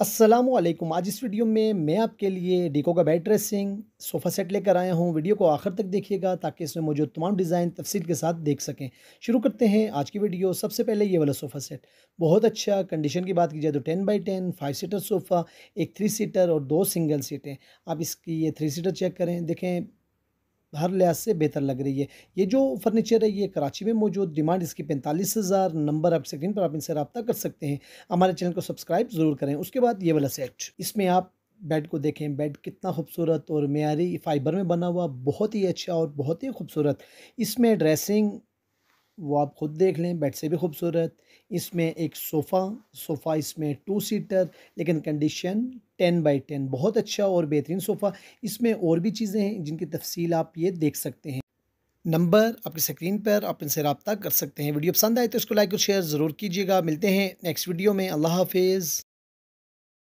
असलम आज इस वीडियो में मैं आपके लिए डिको का बेड ड्रेसिंग सोफ़ा सेट लेकर आया हूँ वीडियो को आखिर तक देखिएगा ताकि इसमें मौजूद तमाम डिज़ाइन तफसील के साथ देख सकें शुरू करते हैं आज की वीडियो सबसे पहले ये वाला सोफ़ा सेट बहुत अच्छा कंडीशन की बात की जाए तो ten by ten five seater sofa एक थ्री सीटर और दो सिंगल सीटें आप इसकी ये थ्री सीटर चेक करें देखें हर लिहाज से बेहतर लग रही है ये जो फर्नीचर है ये कराची में मौजूद डिमांड इसकी पैंतालीस हज़ार नंबर आप स्क्रीन पर आप इनसे रबता कर सकते हैं हमारे चैनल को सब्सक्राइब ज़रूर करें उसके बाद ये वाला सेट इसमें आप बेड को देखें बेड कितना खूबसूरत और मीरी फाइबर में बना हुआ बहुत ही अच्छा और बहुत ही खूबसूरत इसमें ड्रेसिंग वो आप ख़ुद देख लें बेड से भी खूबसूरत इसमें एक सोफ़ा सोफ़ा इसमें टू सीटर लेकिन कंडीशन टेन बाई टेन बहुत अच्छा और बेहतरीन सोफ़ा इसमें और भी चीज़ें हैं जिनकी तफसील आप ये देख सकते हैं नंबर आपकी स्क्रीन पर आप इनसे रबता कर सकते हैं वीडियो पसंद आए तो इसको लाइक और शेयर ज़रूर कीजिएगा मिलते हैं नेक्स्ट वीडियो में अल्लाह हाफिज़